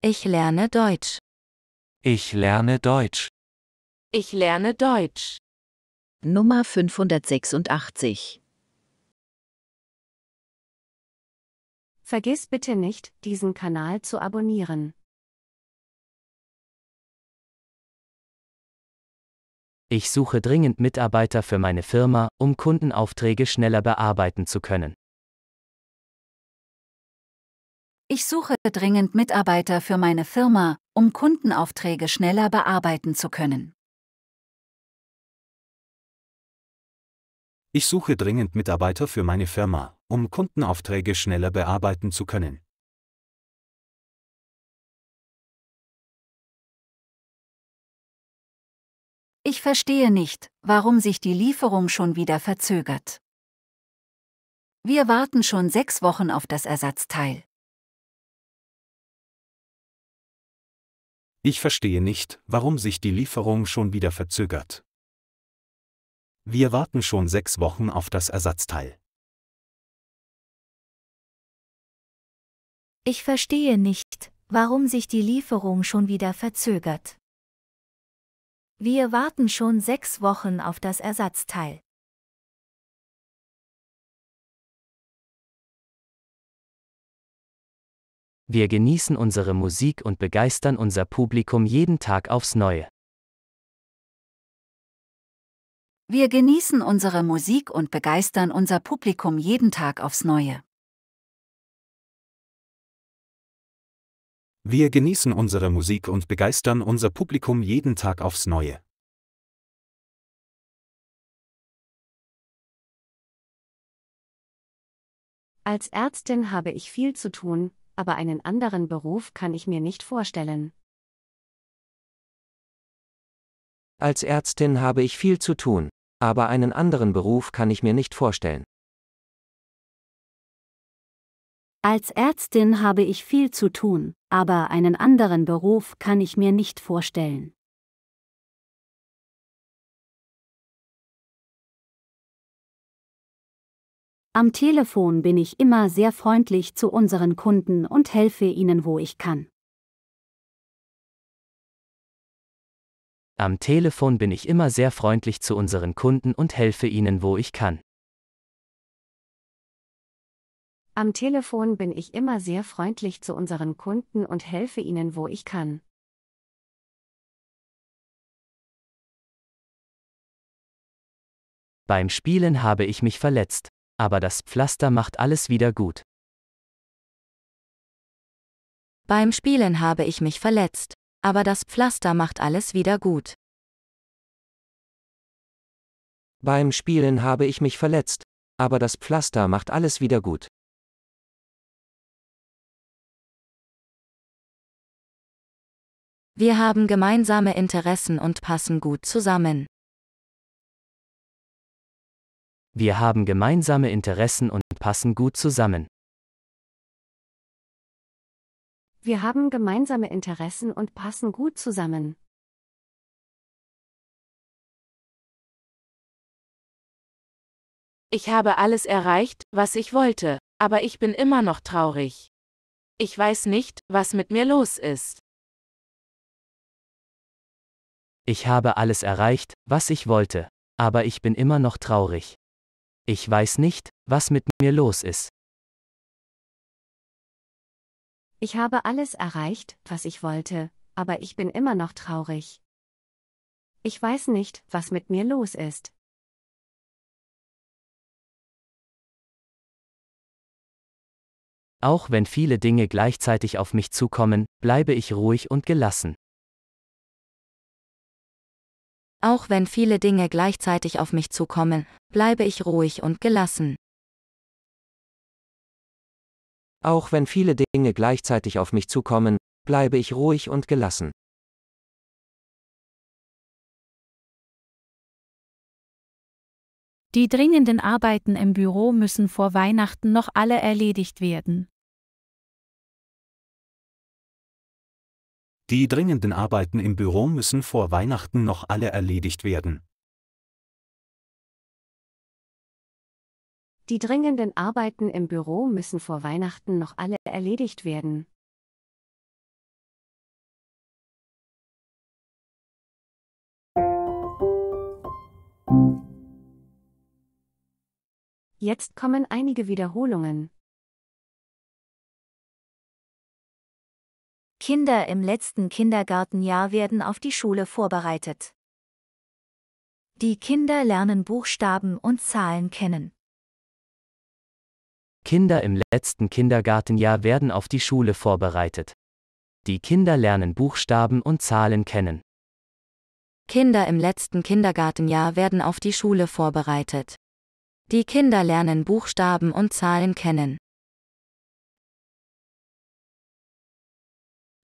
Ich lerne Deutsch. Ich lerne Deutsch. Ich lerne Deutsch. Nummer 586. Vergiss bitte nicht, diesen Kanal zu abonnieren. Ich suche dringend Mitarbeiter für meine Firma, um Kundenaufträge schneller bearbeiten zu können. Ich suche dringend Mitarbeiter für meine Firma, um Kundenaufträge schneller bearbeiten zu können. Ich suche dringend Mitarbeiter für meine Firma, um Kundenaufträge schneller bearbeiten zu können. Ich verstehe nicht, warum sich die Lieferung schon wieder verzögert. Wir warten schon sechs Wochen auf das Ersatzteil. Ich verstehe nicht, warum sich die Lieferung schon wieder verzögert. Wir warten schon sechs Wochen auf das Ersatzteil. Ich verstehe nicht, warum sich die Lieferung schon wieder verzögert. Wir warten schon sechs Wochen auf das Ersatzteil. Wir genießen unsere Musik und begeistern unser Publikum jeden Tag aufs Neue. Wir genießen unsere Musik und begeistern unser Publikum jeden Tag aufs Neue. Wir genießen unsere Musik und begeistern unser Publikum jeden Tag aufs Neue. Als Ärztin habe ich viel zu tun, aber einen anderen Beruf kann ich mir nicht vorstellen. Als Ärztin habe ich viel zu tun, aber einen anderen Beruf kann ich mir nicht vorstellen. Als Ärztin habe ich viel zu tun, aber einen anderen Beruf kann ich mir nicht vorstellen. Am Telefon bin ich immer sehr freundlich zu unseren Kunden und helfe ihnen, wo ich kann. Am Telefon bin ich immer sehr freundlich zu unseren Kunden und helfe ihnen, wo ich kann. Am Telefon bin ich immer sehr freundlich zu unseren Kunden und helfe ihnen, wo ich kann. Beim Spielen habe ich mich verletzt aber das Pflaster macht alles wieder gut. Beim Spielen habe ich mich verletzt, aber das Pflaster macht alles wieder gut. Beim Spielen habe ich mich verletzt, aber das Pflaster macht alles wieder gut. Wir haben gemeinsame Interessen und passen gut zusammen. Wir haben gemeinsame Interessen und passen gut zusammen. Wir haben gemeinsame Interessen und passen gut zusammen. Ich habe alles erreicht, was ich wollte, aber ich bin immer noch traurig. Ich weiß nicht, was mit mir los ist. Ich habe alles erreicht, was ich wollte, aber ich bin immer noch traurig. Ich weiß nicht, was mit mir los ist. Ich habe alles erreicht, was ich wollte, aber ich bin immer noch traurig. Ich weiß nicht, was mit mir los ist. Auch wenn viele Dinge gleichzeitig auf mich zukommen, bleibe ich ruhig und gelassen. Auch wenn viele Dinge gleichzeitig auf mich zukommen, bleibe ich ruhig und gelassen. Auch wenn viele Dinge gleichzeitig auf mich zukommen, bleibe ich ruhig und gelassen. Die dringenden Arbeiten im Büro müssen vor Weihnachten noch alle erledigt werden. Die dringenden Arbeiten im Büro müssen vor Weihnachten noch alle erledigt werden. Die dringenden Arbeiten im Büro müssen vor Weihnachten noch alle erledigt werden. Jetzt kommen einige Wiederholungen. Kinder im letzten Kindergartenjahr werden auf die Schule vorbereitet. Die Kinder lernen Buchstaben und Zahlen kennen. Kinder im letzten Kindergartenjahr werden auf die Schule vorbereitet. Die Kinder lernen Buchstaben und Zahlen kennen. Kinder im letzten Kindergartenjahr werden auf die Schule vorbereitet. Die Kinder lernen Buchstaben und Zahlen kennen.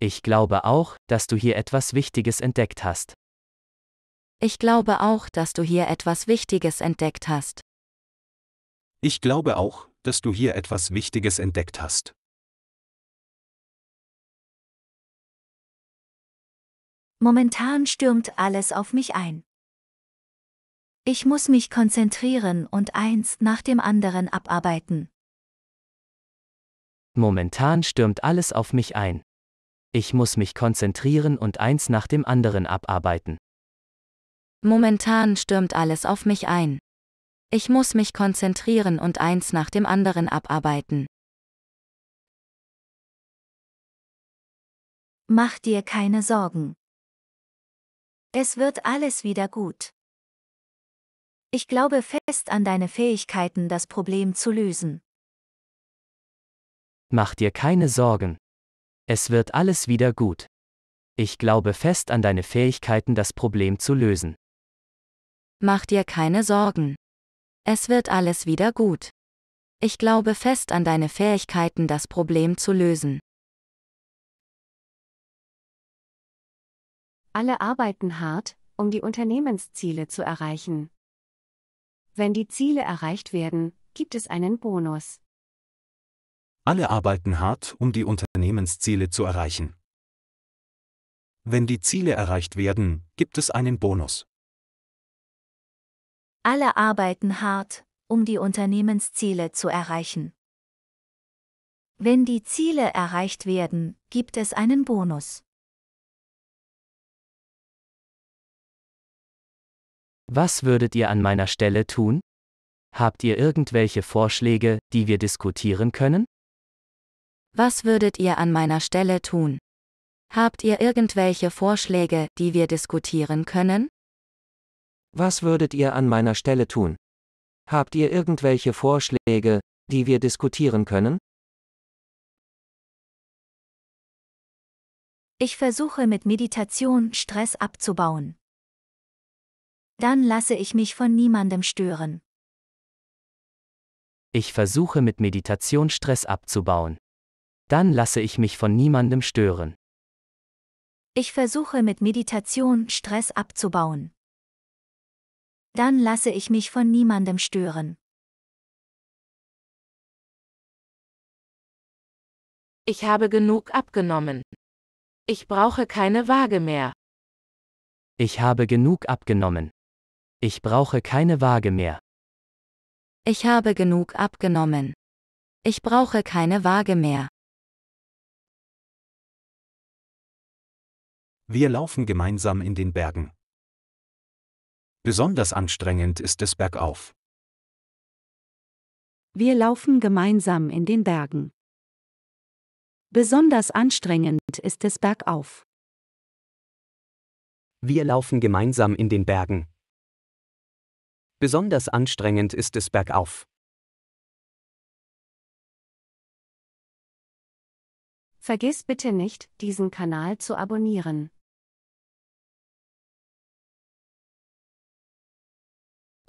Ich glaube auch, dass du hier etwas Wichtiges entdeckt hast. Ich glaube auch, dass du hier etwas Wichtiges entdeckt hast. Ich glaube auch, dass du hier etwas Wichtiges entdeckt hast. Momentan stürmt alles auf mich ein. Ich muss mich konzentrieren und eins nach dem anderen abarbeiten. Momentan stürmt alles auf mich ein. Ich muss mich konzentrieren und eins nach dem anderen abarbeiten. Momentan stürmt alles auf mich ein. Ich muss mich konzentrieren und eins nach dem anderen abarbeiten. Mach dir keine Sorgen. Es wird alles wieder gut. Ich glaube fest an deine Fähigkeiten, das Problem zu lösen. Mach dir keine Sorgen. Es wird alles wieder gut. Ich glaube fest an deine Fähigkeiten, das Problem zu lösen. Mach dir keine Sorgen. Es wird alles wieder gut. Ich glaube fest an deine Fähigkeiten, das Problem zu lösen. Alle arbeiten hart, um die Unternehmensziele zu erreichen. Wenn die Ziele erreicht werden, gibt es einen Bonus. Alle arbeiten hart, um die Unternehmensziele zu erreichen. Wenn die Ziele erreicht werden, gibt es einen Bonus. Alle arbeiten hart, um die Unternehmensziele zu erreichen. Wenn die Ziele erreicht werden, gibt es einen Bonus. Was würdet ihr an meiner Stelle tun? Habt ihr irgendwelche Vorschläge, die wir diskutieren können? Was würdet ihr an meiner Stelle tun? Habt ihr irgendwelche Vorschläge, die wir diskutieren können? Was würdet ihr an meiner Stelle tun? Habt ihr irgendwelche Vorschläge, die wir diskutieren können? Ich versuche mit Meditation Stress abzubauen. Dann lasse ich mich von niemandem stören. Ich versuche mit Meditation Stress abzubauen. Dann lasse ich mich von niemandem stören. Ich versuche mit Meditation Stress abzubauen. Dann lasse ich mich von niemandem stören. Ich habe genug abgenommen. Ich brauche keine Waage mehr. Ich habe genug abgenommen. Ich brauche keine Waage mehr. Ich habe genug abgenommen. Ich brauche keine Waage mehr. wir laufen gemeinsam in den Bergen. Besonders anstrengend ist es bergauf. Wir laufen gemeinsam in den Bergen. Besonders anstrengend ist es bergauf. Wir laufen gemeinsam in den Bergen. Besonders anstrengend ist es bergauf. Vergiss bitte nicht, diesen Kanal zu abonnieren.